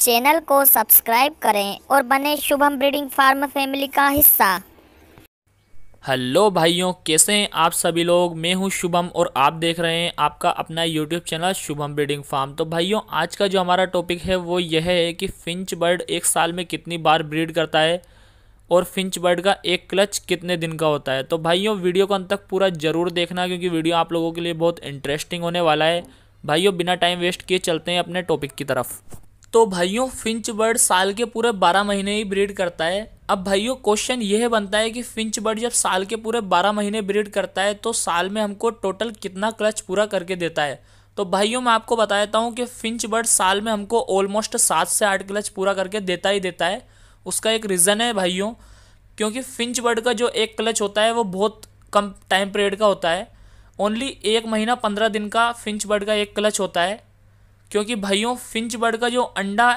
channel को subscribe करें और बने शुभम ब्रीडिंग फार्म फैमिली का हिस्सा हेलो भाइयों कैसे हैं आप सभी लोग मैं हूं शुभम और आप देख रहे हैं आपका अपना YouTube channel Shubham breeding farm तो भाइयों आज का जो हमारा टॉपिक है वो यह है कि फिंच बर्ड एक साल में कितनी बार ब्रीड करता है और फिंच बर्ड का एक क्लच कितने दिन का होता है तो भाइयों वीडियो को अंत तक पूरा ज़रूर देखना क्योंकि वीडियो आप लोगों के लिए बहुत इंटरेस्टिंग होने वाला है भाइयों बिना टाइम वेस्ट किए चलते हैं अपने टॉपिक की तरफ तो भाइयों फिंच बर्ड साल के पूरे बारह महीने ही ब्रीड करता है अब भाइयों क्वेश्चन यह बनता है कि फिंच बर्ड जब साल के पूरे बारह महीने ब्रीड करता है तो साल में हमको टोटल कितना क्लच पूरा करके देता है तो भाइयों मैं आपको बता देता हूँ कि फिंच बर्ड साल में हमको ऑलमोस्ट सात से आठ क्लच पूरा करके देता ही देता है उसका एक रीज़न है भाइयों क्योंकि फिंच बर्ड का जो एक क्लच होता है वो बहुत कम टाइम पीरियड का होता है ओनली एक महीना पंद्रह दिन का फिंच बर्ड का एक क्लच होता है क्योंकि भाइयों फिंच बर्ड का जो अंडा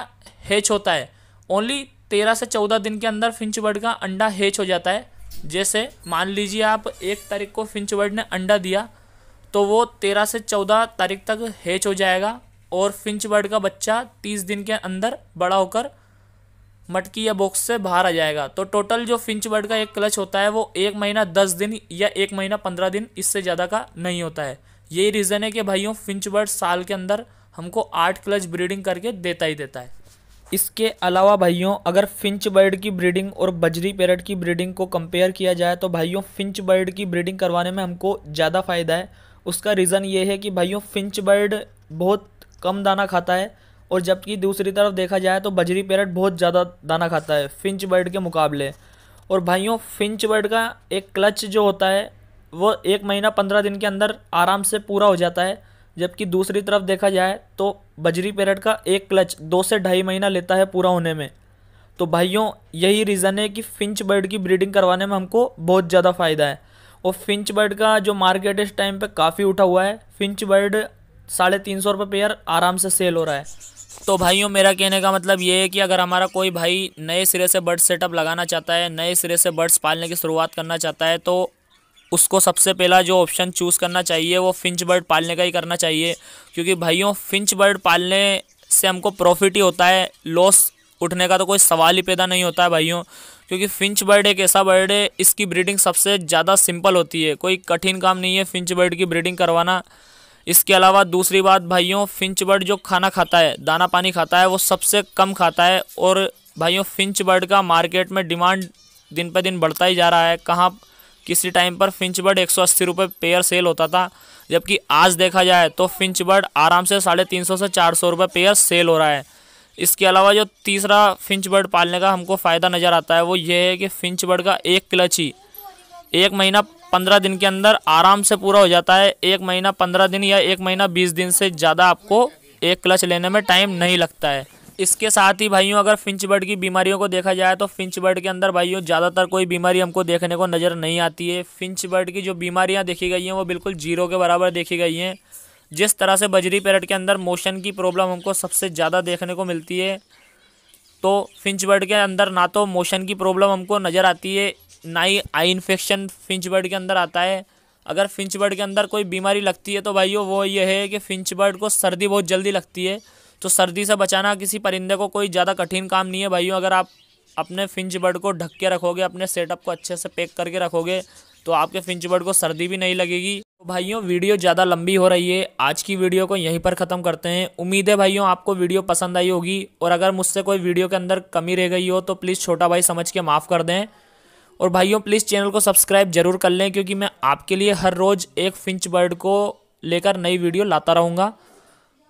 हैच होता है ओनली तेरह से चौदह दिन के अंदर फिंच बर्ड का अंडा हैच हो जाता है जैसे मान लीजिए आप एक तारीख को फिंच बर्ड ने अंडा दिया तो वो तेरह से चौदह तारीख तक हैच हो जाएगा और फिंच बर्ड का बच्चा तीस दिन के अंदर बड़ा होकर मटकी या बॉक्स से बाहर आ जाएगा तो टोटल जो फिंच बर्ड का एक क्लच होता है वो एक महीना दस दिन या एक महीना पंद्रह दिन इससे ज़्यादा का नहीं होता है यही रीज़न है कि भाइयों फिंच बर्ड साल के अंदर हमको आठ क्लच ब्रीडिंग करके देता ही देता है इसके अलावा भाइयों अगर फिंच बर्ड की ब्रीडिंग और बजरी पैरट की ब्रीडिंग को कंपेयर किया जाए तो भाइयों फिंच बर्ड की ब्रीडिंग करवाने में हमको ज़्यादा फ़ायदा है उसका रीज़न ये है कि भाइयों फिंच बर्ड बहुत कम दाना खाता है और जबकि दूसरी तरफ देखा जाए तो बजरी पैरट बहुत ज़्यादा दाना खाता है फिंच बर्ड के मुकाबले और भाइयों फिंच बर्ड का एक क्लच जो होता है वो एक महीना पंद्रह दिन के अंदर आराम से पूरा हो जाता है जबकि दूसरी तरफ देखा जाए तो बजरी पैरेट का एक क्लच दो से ढाई महीना लेता है पूरा होने में तो भाइयों यही रीज़न है कि फिंच बर्ड की ब्रीडिंग करवाने में हमको बहुत ज़्यादा फ़ायदा है और फिंच बर्ड का जो मार्केट इस टाइम पे काफ़ी उठा हुआ है फिंच बर्ड साढ़े तीन सौ रुपये पेयर आराम से सेल हो रहा है तो भाइयों मेरा कहने का मतलब ये है कि अगर हमारा कोई भाई नए सिरे से बर्ड सेटअप लगाना चाहता है नए सिरे से बर्ड्स पालने की शुरुआत करना चाहता है तो उसको सबसे पहला जो ऑप्शन चूज़ करना चाहिए वो फिंच बर्ड पालने का ही करना चाहिए क्योंकि भाइयों फिंच बर्ड पालने से हमको प्रॉफिट ही होता है लॉस उठने का तो कोई सवाल ही पैदा नहीं होता है भाइयों क्योंकि फिंच बर्ड एक ऐसा बर्ड है इसकी ब्रीडिंग सबसे ज़्यादा सिंपल होती है कोई कठिन काम नहीं है फिंच बर्ड की ब्रीडिंग करवाना इसके अलावा दूसरी बात भाइयों फिंच बर्ड जो खाना खाता है दाना पानी खाता है वो सबसे कम खाता है और भाइयों फिंच बर्ड का मार्केट में डिमांड दिन पर दिन बढ़ता ही जा रहा है कहाँ किसी टाइम पर फिंच बर्ड एक सौ अस्सी रुपये पेयर सेल होता था जबकि आज देखा जाए तो फिंच बर्ड आराम से साढ़े तीन सौ से चार सौ रुपये पेयर सेल हो रहा है इसके अलावा जो तीसरा फिंच बर्ड पालने का हमको फ़ायदा नज़र आता है वो ये है कि फिंच बर्ड का एक क्लच ही एक महीना पंद्रह दिन के अंदर आराम से पूरा हो जाता है एक महीना पंद्रह दिन या एक महीना बीस दिन से ज़्यादा आपको एक क्लच लेने में टाइम नहीं लगता है इसके साथ ही भाइयों अगर फिंच बर्ड की बीमारियों को देखा जाए तो फिंच बर्ड के अंदर भाइयों ज़्यादातर कोई बीमारी हमको देखने को नज़र नहीं आती है फिंच बर्ड की जो बीमारियाँ देखी गई हैं वो बिल्कुल जीरो के बराबर देखी गई हैं जिस तरह से बजरी पैरट के अंदर मोशन की प्रॉब्लम हमको सबसे ज़्यादा देखने को मिलती है तो फिंच बर्ड के अंदर ना तो मोशन की प्रॉब्लम हमको नज़र आती है ना ही आई इन्फेक्शन फिंच बर्ड के अंदर आता है अगर फिंच बर्ड के अंदर कोई बीमारी लगती है तो भाइयों वो ये है कि फिंच बर्ड को सर्दी बहुत जल्दी लगती है तो सर्दी से बचाना किसी परिंदे को कोई ज़्यादा कठिन काम नहीं है भाइयों अगर आप अपने फिंच बर्ड को ढक के रखोगे अपने सेटअप को अच्छे से पैक करके रखोगे तो आपके फिंच बर्ड को सर्दी भी नहीं लगेगी तो भाइयों वीडियो ज़्यादा लंबी हो रही है आज की वीडियो को यहीं पर ख़त्म करते हैं उम्मीद है भाइयों आपको वीडियो पसंद आई होगी और अगर मुझसे कोई वीडियो के अंदर कमी रह गई हो तो प्लीज़ छोटा भाई समझ के माफ़ कर दें और भाइयों प्लीज़ चैनल को सब्सक्राइब जरूर कर लें क्योंकि मैं आपके लिए हर रोज़ एक फिंच बर्ड को लेकर नई वीडियो लाता रहूँगा